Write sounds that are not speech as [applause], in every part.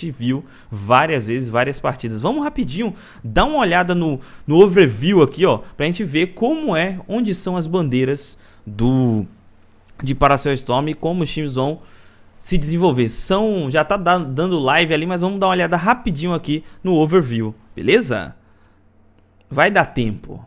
gente viu várias vezes, várias partidas. Vamos rapidinho dar uma olhada no, no overview aqui, ó, pra gente ver como é, onde são as bandeiras do de Paracel Storm e como os times vão se desenvolver. São, já tá dando live ali, mas vamos dar uma olhada rapidinho aqui no overview, beleza? Vai dar tempo.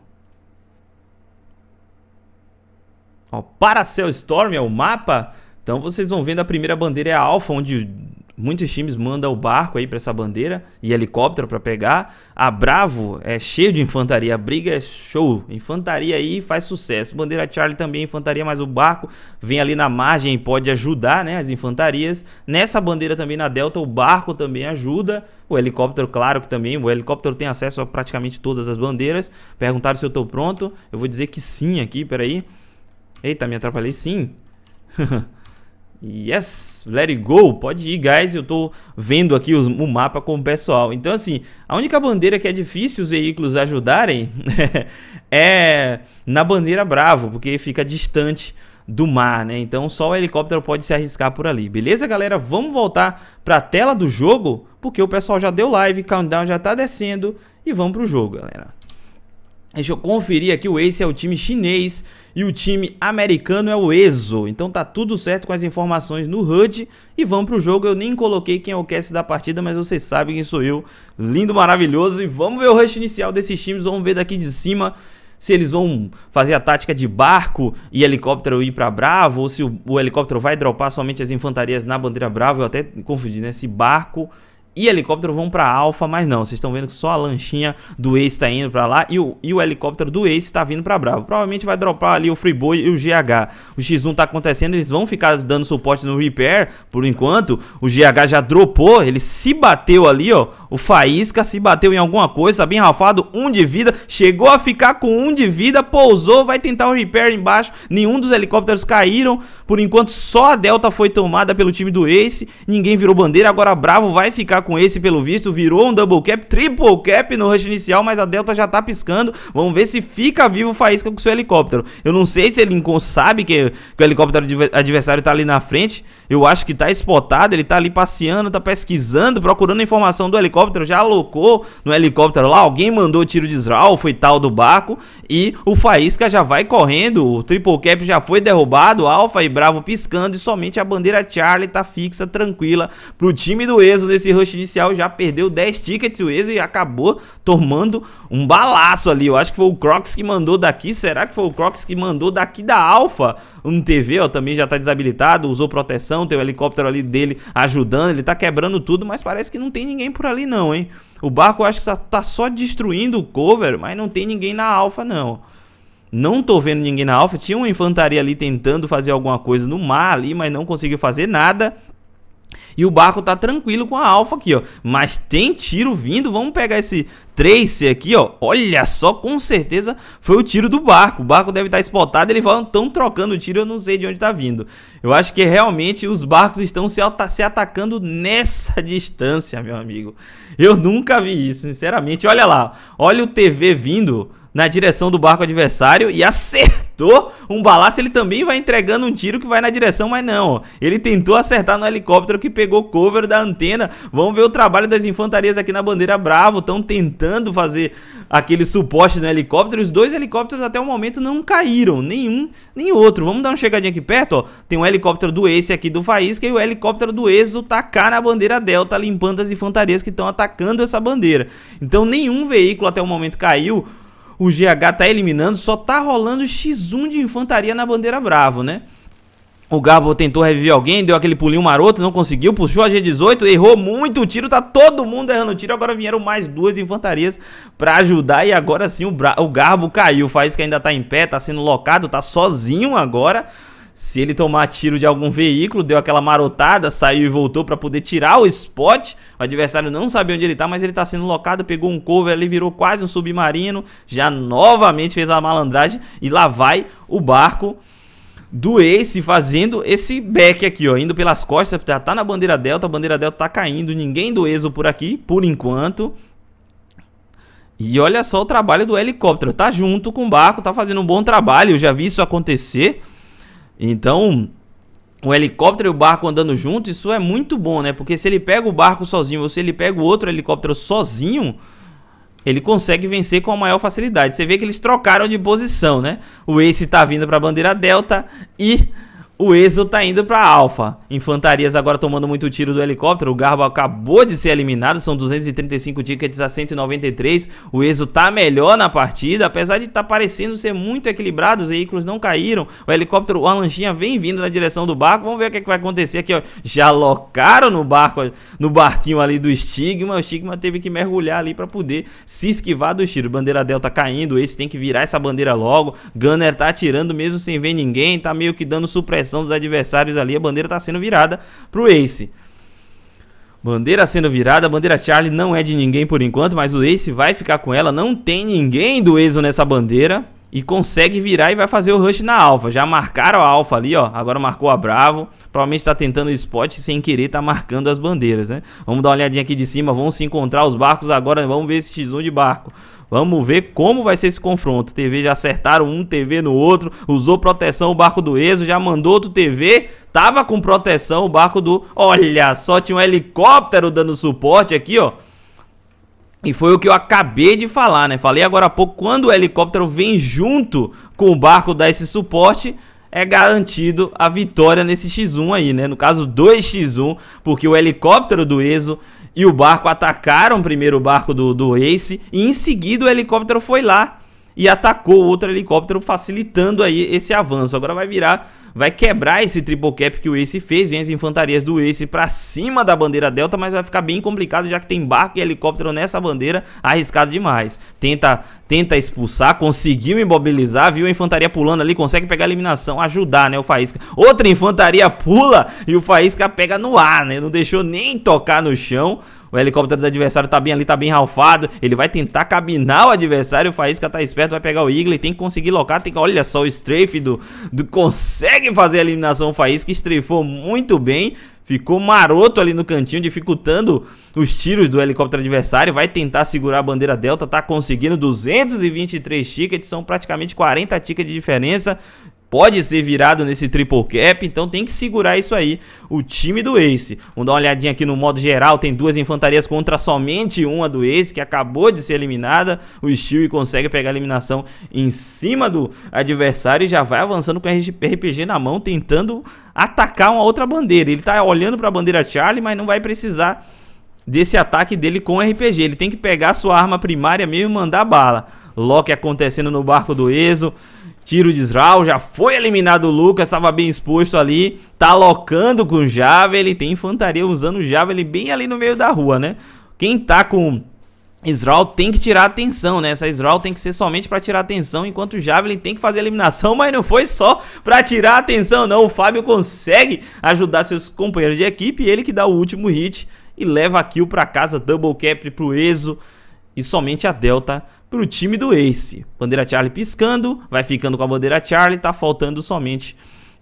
Ó, Paracel Storm é o mapa. Então vocês vão vendo a primeira bandeira é a Alpha, onde Muitos times mandam o barco aí para essa bandeira e helicóptero para pegar. A Bravo é cheio de infantaria, a briga é show. Infantaria aí faz sucesso. Bandeira Charlie também é infantaria, mas o barco vem ali na margem e pode ajudar, né, as infantarias. Nessa bandeira também na Delta o barco também ajuda. O helicóptero, claro que também, o helicóptero tem acesso a praticamente todas as bandeiras. Perguntaram se eu tô pronto. Eu vou dizer que sim aqui, peraí. Eita, me atrapalhei sim. [laughs] Yes, let it go, pode ir, guys. Eu tô vendo aqui os, o mapa com o pessoal. Então, assim, a única bandeira que é difícil os veículos ajudarem [laughs] é na bandeira Bravo, porque fica distante do mar, né? Então só o helicóptero pode se arriscar por ali. Beleza, galera? Vamos voltar para a tela do jogo, porque o pessoal já deu live, countdown já tá descendo e vamos pro jogo, galera. Deixa eu conferir aqui, o Ace é o time chinês e o time americano é o ESO. Então tá tudo certo com as informações no HUD e vamos pro jogo. Eu nem coloquei quem é o cast da partida, mas vocês sabem quem sou eu. Lindo, maravilhoso e vamos ver o rush inicial desses times, vamos ver daqui de cima se eles vão fazer a tática de barco e helicóptero ir para Bravo, ou se o, o, helicóptero vai dropar somente as infantarias na bandeira Bravo, eu até confundi, né? Se barco e helicóptero vão para Alfa, mas não, vocês estão vendo que só a lanchinha do Ace está indo para lá e o, e o helicóptero do Ace está vindo para Bravo. Provavelmente vai dropar ali o Freeboy e o GH. O X1 tá acontecendo, eles vão ficar dando suporte no Repair por enquanto. O GH já dropou, ele se bateu ali, ó. O Faísca se bateu em alguma coisa, tá bem rafado, um de vida, chegou a ficar com um de vida, pousou, vai tentar o Repair embaixo. Nenhum dos helicópteros caíram, por enquanto só a Delta foi tomada pelo time do Ace, ninguém virou bandeira, agora Bravo vai ficar com esse, pelo visto. Virou um double cap, triple cap no rush inicial, mas a Delta já tá piscando. Vamos ver se fica vivo o Faísca com seu helicóptero. Eu não sei se ele sabe que, que o helicóptero adversário tá ali na frente. Eu acho que tá spotado, ele tá ali passeando, tá pesquisando, procurando informação do helicóptero. Já alocou no helicóptero lá, alguém mandou tiro de Israel, foi tal do barco. E o Faísca já vai correndo, o triple cap já foi derrubado, Alfa e Bravo piscando e somente a bandeira Charlie tá fixa, tranquila pro time do Exo nesse rush inicial já perdeu 10 tickets o Ezo e acabou tomando um balaço ali. Eu acho que foi o Crocs que mandou daqui. Será que foi o Crocs que mandou daqui da Alfa? Um TV, ó, também já tá desabilitado, usou proteção, tem o um helicóptero ali dele ajudando, ele tá quebrando tudo, mas parece que não tem ninguém por ali não, hein? O barco eu acho que tá só destruindo o cover, mas não tem ninguém na Alfa não. Não tô vendo ninguém na Alfa. Tinha uma infantaria ali tentando fazer alguma coisa no mar ali, mas não conseguiu fazer nada. E o barco tá tranquilo com a alfa aqui, ó. Mas tem tiro vindo, vamos pegar esse Tracer aqui, ó. Olha só, com certeza foi o tiro do barco. O barco deve tá estar spotado, eles estão trocando tiro, eu não sei de onde tá vindo. Eu acho que realmente os barcos estão se, se atacando nessa [laughs] distância, meu amigo. Eu nunca vi isso, sinceramente. Olha lá, olha o TV vindo na direção do barco adversário e acertou acertou um balaço, ele também vai entregando um tiro que vai na direção, mas não. Ele tentou acertar no helicóptero que pegou cover da antena. Vamos ver o trabalho das infantarias aqui na bandeira Bravo. Estão tentando fazer aquele suporte no helicóptero. Os dois helicópteros até o momento não caíram, nenhum nem outro. Vamos dar uma chegadinha aqui perto, ó. Tem um helicóptero do Ace aqui do Faísca e o helicóptero do Exo tá cá na bandeira Delta, limpando as infantarias que estão atacando essa bandeira. Então nenhum veículo até o momento caiu o GH tá eliminando, só tá rolando X1 de infantaria na bandeira bravo, né? O Gabo tentou reviver alguém, deu aquele pulinho maroto, não conseguiu, puxou a G18, errou muito o tiro, tá todo mundo errando o tiro. Agora vieram mais duas infantarias pra ajudar e agora sim o, o Garbo caiu. O Faísca ainda tá em pé, tá sendo locado, tá sozinho agora. Se ele tomar tiro de algum veículo, deu aquela marotada, saiu e voltou para poder tirar o spot. O adversário não sabia onde ele tá, mas ele tá sendo locado, pegou um cover ali, virou quase um submarino. Já novamente fez a malandragem e lá vai o barco do Ace fazendo esse back aqui, ó, indo pelas costas, já tá na bandeira delta, a bandeira delta tá caindo, ninguém do Exo por aqui, por enquanto. E olha só o trabalho do helicóptero, tá junto com o barco, tá fazendo um bom trabalho, eu já vi isso acontecer. Então, o helicóptero e o barco andando junto, isso é muito bom, né? Porque se ele pega o barco sozinho ou se ele pega o outro helicóptero sozinho, ele consegue vencer com a maior facilidade. Você vê que eles trocaram de posição, né? O Ace tá vindo para a bandeira Delta e o Exo tá indo pra Alpha. Infantarias agora tomando muito tiro do helicóptero. O Garbo acabou de ser eliminado. São 235 tickets a 193. O Exo tá melhor na partida. Apesar de tá parecendo ser muito equilibrado. Os veículos não caíram. O helicóptero, a lanchinha vem vindo na direção do barco. Vamos ver o que, é que vai acontecer aqui, ó. Já locaram no barco, no barquinho ali do Stigma. O Stigma teve que mergulhar ali pra poder se esquivar do tiro. Bandeira Delta caindo. Esse tem que virar essa bandeira logo. Gunner tá atirando mesmo sem ver ninguém. Tá meio que dando supressão dos adversários ali, a bandeira está sendo virada para o Ace. Bandeira sendo virada, a bandeira Charlie não é de ninguém por enquanto, mas o Ace vai ficar com ela. Não tem ninguém do Ezo nessa bandeira e consegue virar e vai fazer o rush na alfa. Já marcaram a alfa ali, ó. Agora marcou a Bravo. Provavelmente tá tentando o spot sem querer tá marcando as bandeiras, né? Vamos dar uma olhadinha aqui de cima. Vão se encontrar os barcos agora. Vamos ver esse X1 de barco. Vamos ver como vai ser esse confronto. TV já acertaram um TV no outro, usou proteção o barco do Ezo. já mandou outro TV, tava com proteção o barco do. Olha só, tinha um helicóptero dando suporte aqui, ó. E foi o que eu acabei de falar, né? Falei agora há pouco, quando o helicóptero vem junto com o barco dá esse suporte, é garantido a vitória nesse X1 aí, né? No caso, 2x1, porque o helicóptero do Ezo e o barco atacaram primeiro o barco do, do Ace e em seguida o helicóptero foi lá e atacou outro helicóptero facilitando aí esse avanço. Agora vai virar vai quebrar esse triple cap que o Ace fez, vem as infantarias do Ace pra cima da bandeira delta, mas vai ficar bem complicado já que tem barco e helicóptero nessa bandeira, arriscado demais. Tenta, tenta expulsar, conseguiu imobilizar, viu a infantaria pulando ali, consegue pegar a eliminação, ajudar, né, o Faísca. Outra infantaria pula e o Faísca pega no ar, né, não deixou nem tocar no chão o helicóptero do adversário tá bem ali, tá bem ralfado. Ele vai tentar cabinar o adversário. O Faísca tá esperto, vai pegar o Eagle. Tem que conseguir locar. Tem que, olha só, o strafe do, do consegue fazer a eliminação. O Faísca strafou muito bem. Ficou maroto ali no cantinho, dificultando os tiros do helicóptero adversário. Vai tentar segurar a bandeira Delta, tá conseguindo 223 tickets, são praticamente 40 tickets de diferença pode ser virado nesse triple cap, então tem que segurar isso aí o time do Ace. Vamos dar uma olhadinha aqui no modo geral, tem duas infantarias contra somente uma do Ace, que acabou de ser eliminada, o e consegue pegar a eliminação em cima do adversário e já vai avançando com o RPG na mão, tentando atacar uma outra bandeira. Ele tá olhando para a bandeira Charlie, mas não vai precisar desse ataque dele com RPG. Ele tem que pegar sua arma primária mesmo e mandar bala. Loki acontecendo no barco do Ezo. Tiro de Israel, já foi eliminado o Lucas, estava bem exposto ali, tá locando com ele tem infantaria usando Javelin bem ali no meio da rua, né? Quem tá com Israel tem que tirar atenção, né? Essa Israel tem que ser somente para tirar atenção, enquanto o ele tem que fazer a eliminação, [laughs] mas não foi só para tirar atenção, não. O Fábio consegue ajudar seus companheiros de equipe, ele que dá o último hit e leva a kill para casa, double cap pro Ezo e somente a Delta para o time do Ace. Bandeira Charlie piscando, vai ficando com a bandeira Charlie, tá faltando somente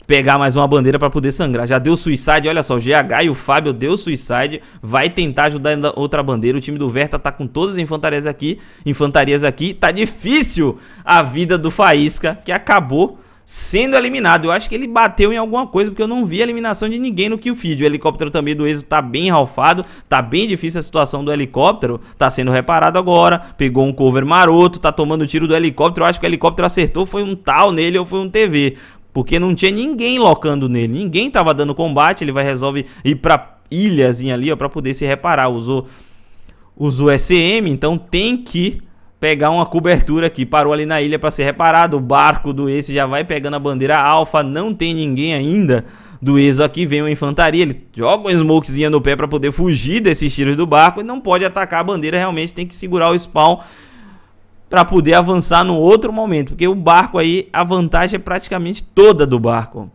pegar mais uma bandeira para poder sangrar. Já deu suicide, olha só, o GH e o Fábio deu suicide, vai tentar ajudar outra bandeira. O time do Verta tá com todas as infantarias aqui, infantarias aqui, tá difícil a vida do Faísca, que acabou sendo eliminado. Eu acho que ele bateu em alguma coisa, porque eu não vi a eliminação de ninguém no kill feed. O helicóptero também do Exo tá bem ralfado, tá bem difícil a situação do helicóptero, tá sendo reparado agora, pegou um cover maroto, tá tomando tiro do helicóptero. Eu acho que o helicóptero acertou, foi um tal nele ou foi um TV. Porque não tinha ninguém locando nele, ninguém tava dando combate, ele vai resolve ir pra ilhazinha ali, ó, pra poder se reparar. Usou, usou SM, então tem que pegar uma cobertura que parou ali na ilha para ser reparado. O barco do esse já vai pegando a bandeira alfa, não tem ninguém ainda do Exo aqui, vem uma infantaria, ele joga um smokezinha no pé para poder fugir desses tiros do barco e não pode atacar a bandeira, realmente tem que segurar o spawn para poder avançar no outro momento, porque o barco aí, a vantagem é praticamente toda do barco.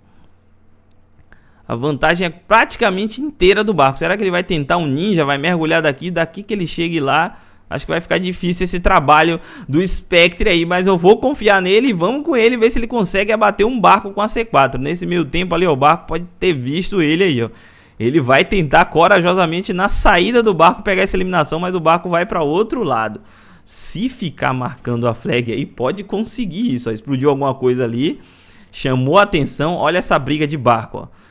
A vantagem é praticamente inteira do barco. Será que ele vai tentar um ninja, vai mergulhar daqui, daqui que ele chegue lá Acho que vai ficar difícil esse trabalho do Spectre aí, mas eu vou confiar nele e vamos com ele ver se ele consegue abater um barco com a C4. Nesse meio tempo ali, ó, o barco pode ter visto ele aí, ó. Ele vai tentar corajosamente na saída do barco pegar essa eliminação, mas o barco vai para outro lado. Se ficar marcando a flag aí, pode conseguir isso, ó. Explodiu alguma coisa ali, chamou a atenção, olha essa briga de barco, ó.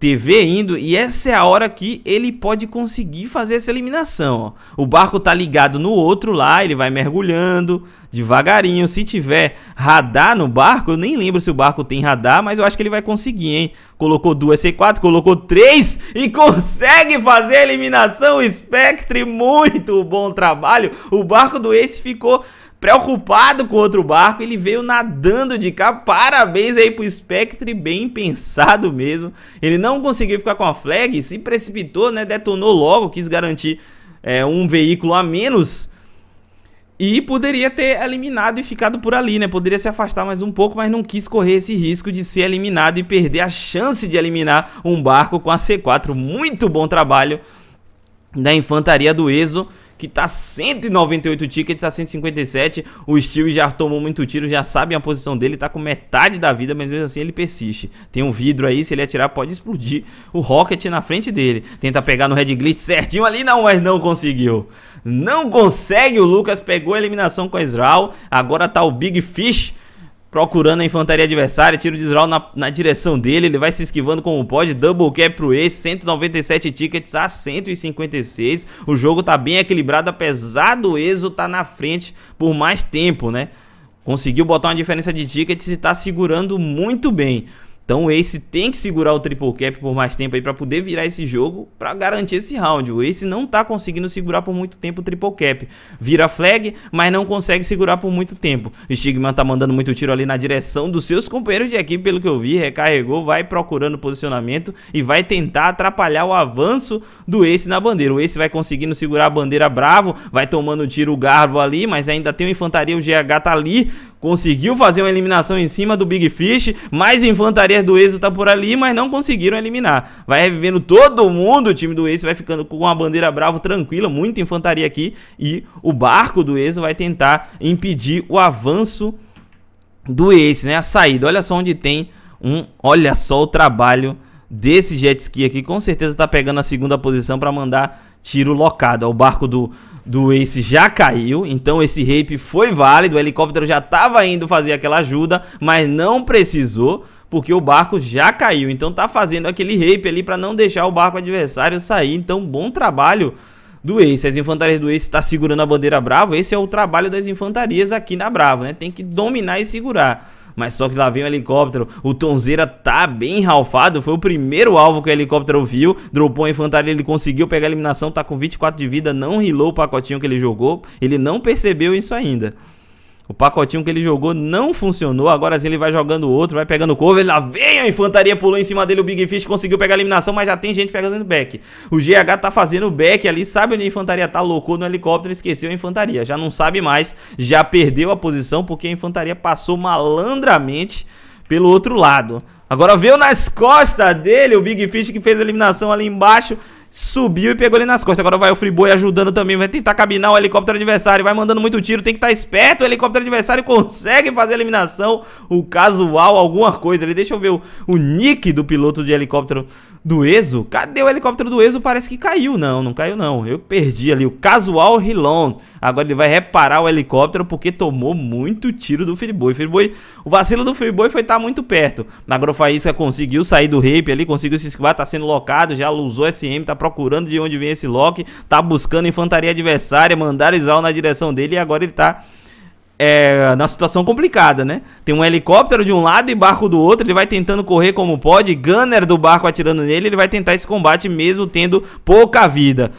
TV indo e essa é a hora que ele pode conseguir fazer essa eliminação. Ó. O barco tá ligado no outro lá, ele vai mergulhando devagarinho. Se tiver radar no barco, eu nem lembro se o barco tem radar, mas eu acho que ele vai conseguir, hein? Colocou duas C4, colocou três e consegue fazer a eliminação. Spectre, muito bom trabalho. O barco do Ace ficou Preocupado com outro barco, ele veio nadando de cá. Parabéns aí pro Spectre, bem pensado mesmo. Ele não conseguiu ficar com a flag, se precipitou, né? Detonou logo, quis garantir é, um veículo a menos. E poderia ter eliminado e ficado por ali, né? Poderia se afastar mais um pouco, mas não quis correr esse risco de ser eliminado e perder a chance de eliminar um barco com a C4. Muito bom trabalho da infantaria do Exo que tá 198 tickets a 157. O Steel já tomou muito tiro, já sabe a posição dele, tá com metade da vida, mas mesmo assim ele persiste. Tem um vidro aí, se ele atirar pode explodir o Rocket na frente dele. Tenta pegar no Red Glitch certinho ali, não, mas não conseguiu. Não consegue, o Lucas pegou a eliminação com a Israel. Agora tá o Big Fish procurando a infantaria adversária, tiro de Israel na, na, direção dele, ele vai se esquivando como pode, double cap pro ex, 197 tickets a 156, o jogo tá bem equilibrado, apesar do Exo tá na frente por mais tempo, né? Conseguiu botar uma diferença de tickets e tá segurando muito bem. Então o Ace tem que segurar o triple cap por mais tempo aí para poder virar esse jogo para garantir esse round. O Ace não tá conseguindo segurar por muito tempo o triple cap. Vira flag, mas não consegue segurar por muito tempo. Stigma tá mandando muito tiro ali na direção dos seus companheiros de equipe, pelo que eu vi. Recarregou, vai procurando posicionamento e vai tentar atrapalhar o avanço do Ace na bandeira. O Ace vai conseguindo segurar a bandeira bravo, vai tomando tiro o Garbo ali, mas ainda tem o Infantaria, o GH tá ali Conseguiu fazer uma eliminação em cima do Big Fish, mais infantaria do Exo tá por ali, mas não conseguiram eliminar. Vai revivendo todo mundo, o time do Exo vai ficando com uma bandeira bravo tranquila, muita infantaria aqui e o barco do Exo vai tentar impedir o avanço do Ace, né? A saída. Olha só onde tem um, olha só o trabalho desse jet ski aqui, com certeza tá pegando a segunda posição para mandar tiro locado. O barco do, do Ace já caiu, então esse rape foi válido, o helicóptero já tava indo fazer aquela ajuda, mas não precisou, porque o barco já caiu. Então tá fazendo aquele rape ali para não deixar o barco adversário sair, então bom trabalho do Ace. As infantarias do Ace está segurando a bandeira Bravo. Esse é o trabalho das infantarias aqui na Bravo, né? Tem que dominar e segurar. Mas só que lá vem o helicóptero. O Tonzeira tá bem ralfado. Foi o primeiro alvo que o helicóptero viu. Dropou a infantaria, ele conseguiu pegar a eliminação. Tá com 24 de vida, não rilou o pacotinho que ele jogou. Ele não percebeu isso ainda. O pacotinho que ele jogou não funcionou. Agora sim ele vai jogando outro, vai pegando cover. Lá vem a infantaria, pulou em cima dele. O Big Fish conseguiu pegar a eliminação, mas já tem gente pegando back. O GH tá fazendo back ali, sabe onde a infantaria tá, loucou no helicóptero, esqueceu a infantaria. Já não sabe mais, já perdeu a posição porque a infantaria passou malandramente pelo outro lado. Agora veio nas costas dele o Big Fish que fez a eliminação ali embaixo. Subiu e pegou ele nas costas. Agora vai o Freeboy ajudando também. Vai tentar cabinar o helicóptero adversário. Vai mandando muito tiro. Tem que estar tá esperto. O helicóptero adversário consegue fazer a eliminação. O casual, alguma coisa. Ele deixa eu ver o, o nick do piloto de helicóptero do Ezo Cadê o helicóptero do Ezo Parece que caiu. Não, não caiu não. Eu perdi ali. O casual Rilon. Agora ele vai reparar o helicóptero porque tomou muito tiro do Freeboy. Friboi o vacilo do Freeboy foi estar tá muito perto. Na Grofaísca conseguiu sair do rape ali. Conseguiu se esquivar. Tá sendo locado. Já usou SM. Tá procurando de onde vem esse Loki, tá buscando infantaria adversária, mandaram Zal na direção dele e agora ele tá é, na situação complicada, né? Tem um helicóptero de um lado e barco do outro, ele vai tentando correr como pode, gunner do barco atirando nele, ele vai tentar esse combate mesmo tendo pouca vida.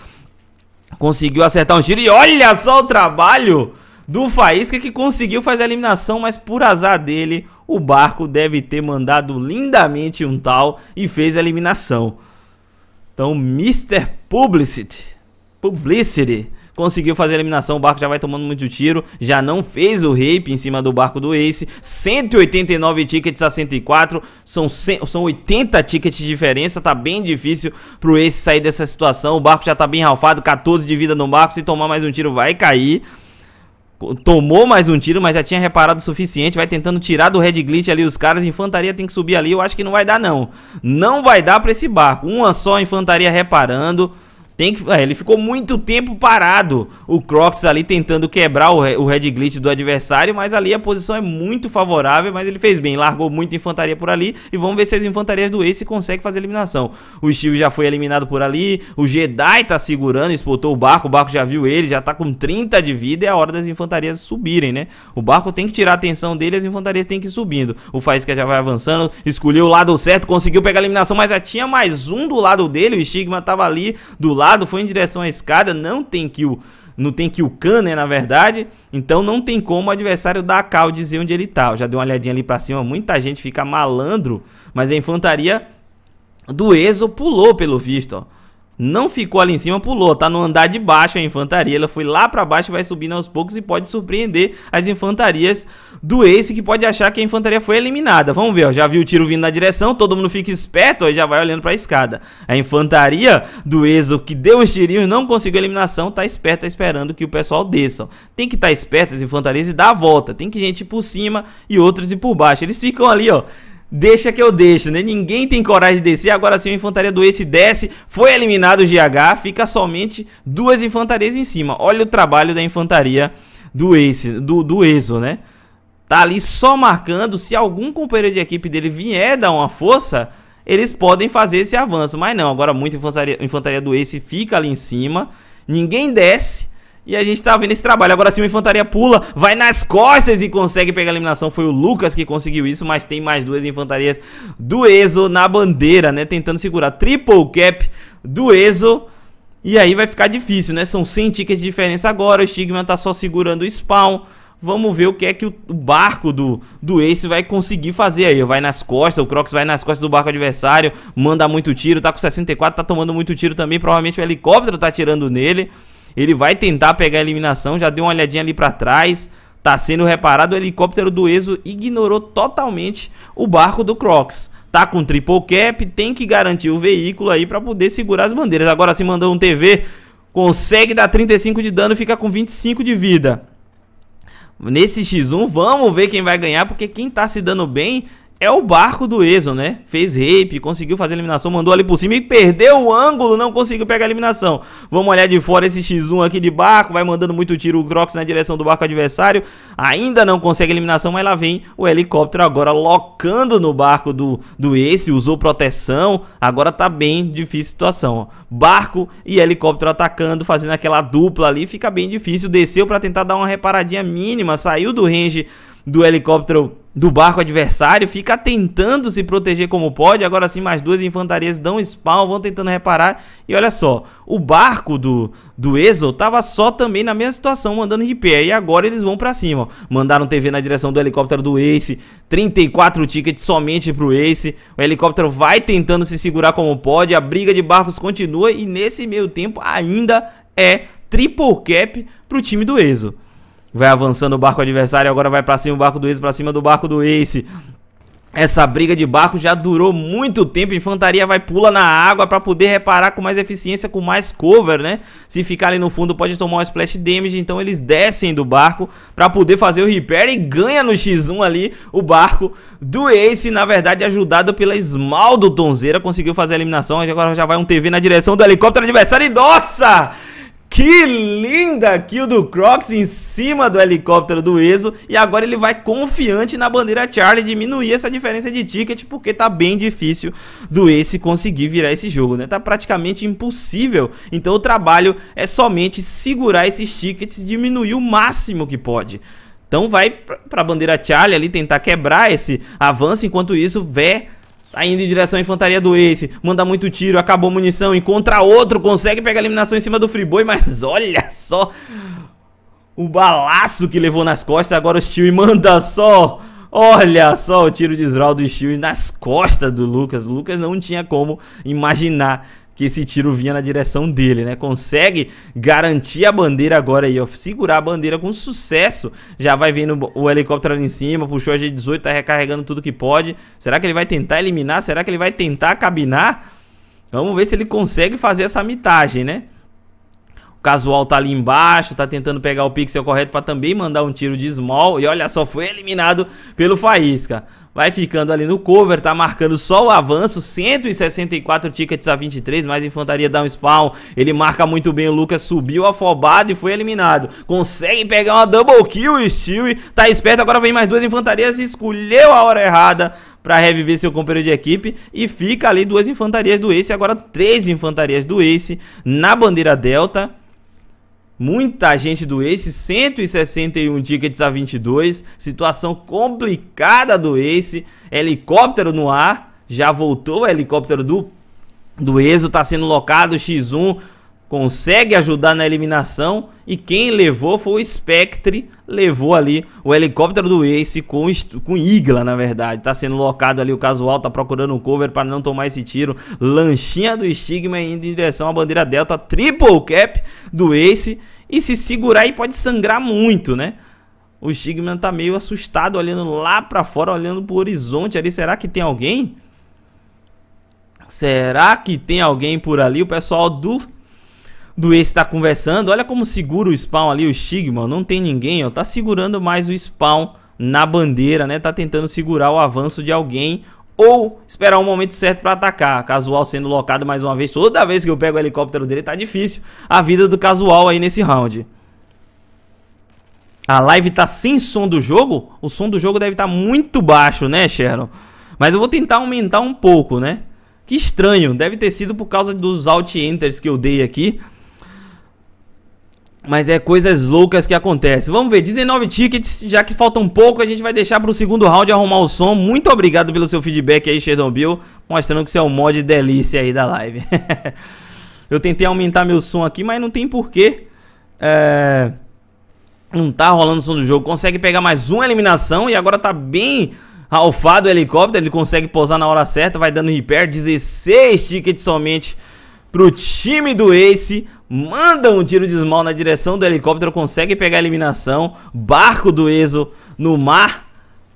Conseguiu acertar um tiro e olha só o trabalho do Faísca que conseguiu fazer a eliminação, mas por azar dele, o barco deve ter mandado lindamente um tal e fez a eliminação. Então, Mr. Publicity, Publicity conseguiu fazer a eliminação. O barco já vai tomando muito tiro. Já não fez o rape em cima do barco do Ace. 189 tickets a 104. São, 100, são 80 tickets de diferença. Tá bem difícil pro Ace sair dessa situação. O barco já tá bem ralfado. 14 de vida no barco. Se tomar mais um tiro, vai cair tomou mais um tiro, mas já tinha reparado o suficiente, vai tentando tirar do Red Glitch ali os caras, infantaria tem que subir ali, eu acho que não vai dar não. Não vai dar pra esse barco, uma só infantaria reparando, tem que, é, ele ficou muito tempo parado, o Crocs ali tentando quebrar o, o Red Glitch do adversário, mas ali a posição é muito favorável, mas ele fez bem, largou muita infantaria por ali e vamos ver se as infantarias do Ace conseguem fazer eliminação. O Steve já foi eliminado por ali, o Jedi tá segurando, espotou o barco, o barco já viu ele, já tá com 30 de vida, é a hora das infantarias subirem, né? O barco tem que tirar a atenção dele, as infantarias tem que ir subindo. O Faísca já vai avançando, escolheu o lado certo, conseguiu pegar a eliminação, mas já tinha mais um do lado dele, o Stigma tava ali do lado lado, foi em direção à escada, não tem kill, não tem kill can, né, na verdade. Então não tem como o adversário dar a cal dizer onde ele tá. Eu já dei uma olhadinha ali pra cima, muita gente fica malandro, mas a infantaria do Ezo pulou pelo visto, ó. Não ficou ali em cima, pulou. Tá no andar de baixo a infantaria. Ela foi lá para baixo, vai subindo aos poucos e pode surpreender as infantarias do Ace, que pode achar que a infantaria foi eliminada. Vamos ver, ó. Já viu o tiro vindo na direção, todo mundo fica esperto, aí já vai olhando pra escada. A infantaria do Ezo, que deu uns tirinhos, não conseguiu eliminação, tá esperta tá esperando que o pessoal desça. Ó. Tem que estar tá esperto as infantarias e dar a volta. Tem que gente ir por cima e outros ir por baixo. Eles ficam ali, ó Deixa que eu deixo, né? Ninguém tem coragem de descer. Agora sim, a infantaria do Ace desce. Foi eliminado o GH. Fica somente duas infantarias em cima. Olha o trabalho da infantaria do Ace, do, do né? Tá ali só marcando. Se algum companheiro de equipe dele vier dar uma força, eles podem fazer esse avanço. Mas não, agora muita infantaria, infantaria do Ace fica ali em cima. Ninguém desce. E a gente tá vendo esse trabalho. Agora sim, a infantaria pula, vai nas costas e consegue pegar a eliminação. Foi o Lucas que conseguiu isso, mas tem mais duas infantarias do Ezo na bandeira, né? Tentando segurar. Triple cap do Ezo E aí vai ficar difícil, né? São 100 tickets de diferença agora. O Stigma tá só segurando o spawn. Vamos ver o que é que o barco do, do Ace vai conseguir fazer aí. Vai nas costas, o Crocs vai nas costas do barco adversário, manda muito tiro, tá com 64, tá tomando muito tiro também. Provavelmente o helicóptero tá tirando nele. Ele vai tentar pegar a eliminação, já deu uma olhadinha ali para trás. Tá sendo reparado, o helicóptero do Ezo ignorou totalmente o barco do Crocs. Tá com triple cap, tem que garantir o veículo aí para poder segurar as bandeiras. Agora se mandou um TV, consegue dar 35 de dano, fica com 25 de vida nesse X1, vamos ver quem vai ganhar, porque quem tá se dando bem é o barco do Exo, né? Fez rape, conseguiu fazer a eliminação, mandou ali por cima e perdeu o ângulo, não conseguiu pegar a eliminação. Vamos olhar de fora esse X1 aqui de barco, vai mandando muito tiro o Crocs na direção do barco adversário. Ainda não consegue a eliminação, mas lá vem o helicóptero agora locando no barco do, do Ace, usou proteção. Agora tá bem difícil a situação, ó. Barco e helicóptero atacando, fazendo aquela dupla ali, fica bem difícil. Desceu para tentar dar uma reparadinha mínima, saiu do range do helicóptero do barco adversário, fica tentando se proteger como pode. Agora sim, mais duas infantarias dão spawn, vão tentando reparar. E olha só, o barco do, do Exo tava só também na mesma situação, mandando de pé. E agora eles vão para cima. Ó. Mandaram TV na direção do helicóptero do Ace. 34 tickets somente pro Ace. O helicóptero vai tentando se segurar como pode. A briga de barcos continua. E nesse meio tempo ainda é triple cap pro time do Ezo. Vai avançando o barco adversário, agora vai pra cima o barco do Ace, pra cima do barco do Ace. Essa briga de barco já durou muito tempo. Infantaria vai pula na água para poder reparar com mais eficiência, com mais cover, né? Se ficar ali no fundo, pode tomar um splash damage. Então eles descem do barco para poder fazer o repair e ganha no X1 ali o barco do Ace. Na verdade, ajudado pela do Tonzeira, conseguiu fazer a eliminação. Agora já vai um TV na direção do helicóptero adversário. E nossa! Que linda kill do Crocs em cima do helicóptero do Ezo. E agora ele vai confiante na bandeira Charlie diminuir essa diferença de ticket, porque tá bem difícil do Ace conseguir virar esse jogo, né? Tá praticamente impossível. Então o trabalho é somente segurar esses tickets, diminuir o máximo que pode. Então vai pra bandeira Charlie ali tentar quebrar esse avanço, enquanto isso, Vé... Tá indo em direção à infantaria do Ace. Manda muito tiro, acabou munição, encontra outro, consegue pegar a eliminação em cima do Freeboy. mas [laughs] olha só o balaço que levou nas costas. Agora o Stewie manda só. Olha só o tiro de Israel do Stewie nas costas do Lucas. O Lucas não tinha como imaginar que esse tiro vinha na direção dele, né? Consegue garantir a bandeira agora aí, ó. Segurar a bandeira com sucesso. Já vai vendo o helicóptero ali em cima, puxou a G18, tá recarregando tudo que pode. Será que ele vai tentar eliminar? Será que ele vai tentar cabinar? Vamos ver se ele consegue fazer essa mitagem, né? O casual tá ali embaixo, tá tentando pegar o pixel correto para também mandar um tiro de small. E olha só, foi eliminado pelo Faísca. Vai ficando ali no cover, tá marcando só o avanço, 164 tickets a 23, mais infantaria dá um spawn, ele marca muito bem, o Lucas subiu afobado e foi eliminado. Consegue pegar uma double kill, o Stewie, tá esperto, agora vem mais duas infantarias, escolheu a hora errada para reviver seu companheiro de equipe e fica ali duas infantarias do Ace, agora três infantarias do Ace na bandeira Delta. Muita gente do Ace, 161 tickets a 22, situação complicada do Ace, helicóptero no ar, já voltou o helicóptero do, do Exo, tá sendo locado X1, consegue ajudar na eliminação e quem levou foi o Spectre levou ali o helicóptero do Ace com, com Igla, na verdade. Tá sendo locado ali o casual, tá procurando um cover para não tomar esse tiro. Lanchinha do Stigma indo em direção à bandeira Delta, triple cap do Ace. E se segurar aí pode sangrar muito, né? O Stigma tá meio assustado, olhando lá pra fora, olhando pro horizonte ali. Será que tem alguém? Será que tem alguém por ali? O pessoal do do esse tá conversando. Olha como segura o spawn ali, o Stigma. Não tem ninguém, ó. Tá segurando mais o spawn na bandeira, né? Tá tentando segurar o avanço de alguém ou esperar um momento certo para atacar. Casual sendo locado mais uma vez. Toda vez que eu pego o helicóptero dele tá difícil a vida do casual aí nesse round. A live tá sem som do jogo? O som do jogo deve estar tá muito baixo, né, Sharon? Mas eu vou tentar aumentar um pouco, né? Que estranho, deve ter sido por causa dos alt enters que eu dei aqui. Mas é coisas loucas que acontecem. Vamos ver, 19 tickets, já que falta um pouco, a gente vai deixar para o segundo round arrumar o som. Muito obrigado pelo seu feedback aí, Bill, mostrando que você é o um mod delícia aí da live. [laughs] Eu tentei aumentar meu som aqui, mas não tem porquê. É... Não tá rolando o som do jogo. Consegue pegar mais uma eliminação e agora tá bem alfado o helicóptero. Ele consegue pousar na hora certa, vai dando repair. 16 tickets somente pro time do Ace manda um tiro de esmal na direção do helicóptero, consegue pegar a eliminação, barco do Ezo no mar,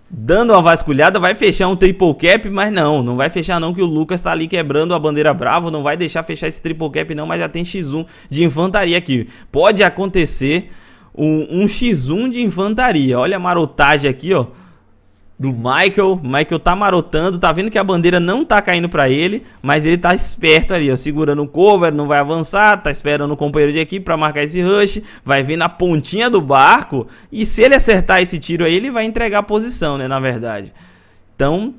dando uma vasculhada, vai fechar um triple cap, mas não, não vai fechar não que o Lucas tá ali quebrando a bandeira bravo, não vai deixar fechar esse triple cap não, mas já tem X1 de infantaria aqui. Pode acontecer um, um X1 de infantaria, olha a marotagem aqui, ó do Michael. O Michael tá marotando, tá vendo que a bandeira não tá caindo para ele, mas ele tá esperto ali, ó, segurando o cover, não vai avançar, tá esperando o companheiro de equipe para marcar esse rush, vai vir na pontinha do barco e se ele acertar esse tiro aí, ele vai entregar a posição, né, na verdade. Então,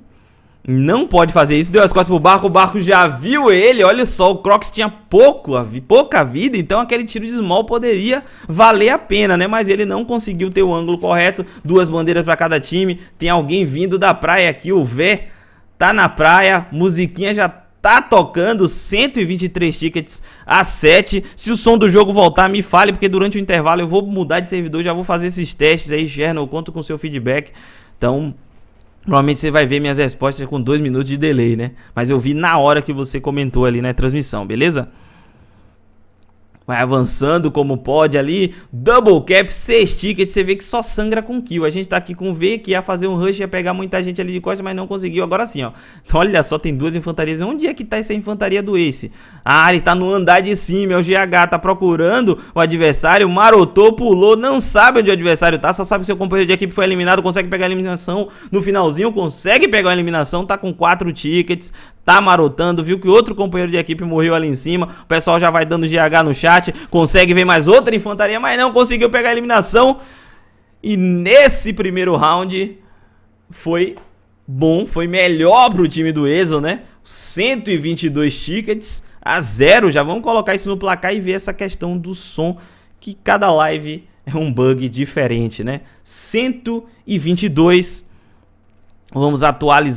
não pode fazer isso. Deu as costas pro barco, o barco já viu ele. Olha só, o Crocs tinha pouco, pouca vida, então aquele tiro de small poderia valer a pena, né? Mas ele não conseguiu ter o ângulo correto. Duas bandeiras para cada time. Tem alguém vindo da praia aqui, o V tá na praia, musiquinha já tá tocando, 123 tickets a 7. Se o som do jogo voltar, me fale, porque durante o intervalo eu vou mudar de servidor, já vou fazer esses testes aí, Gerno. eu conto com seu feedback. Então, Normalmente você vai ver minhas respostas com dois minutos de delay, né? Mas eu vi na hora que você comentou ali na transmissão, beleza? vai avançando como pode ali. Double cap, 6 tickets, você vê que só sangra com kill. A gente tá aqui com V que ia fazer um rush, ia pegar muita gente ali de costa, mas não conseguiu. Agora sim, ó. Então, [laughs] olha só, tem duas infantarias. Onde é que tá essa infantaria do Ace? Ah, ele tá no andar de cima, é o GH, tá procurando o adversário, marotou, pulou, não sabe onde o adversário tá, só sabe se seu companheiro de equipe foi eliminado, consegue pegar a eliminação no finalzinho, consegue pegar a eliminação, tá com 4 tickets, tá marotando, viu que outro companheiro de equipe morreu ali em cima, o pessoal já vai dando GH no chat, consegue ver mais outra infantaria, mas não conseguiu pegar a eliminação. E nesse primeiro round foi bom, foi melhor pro time do Exo, né? 122 tickets a zero, já vamos colocar isso no placar e ver essa questão do som, que cada live é um bug diferente, né? 122, vamos atualizar.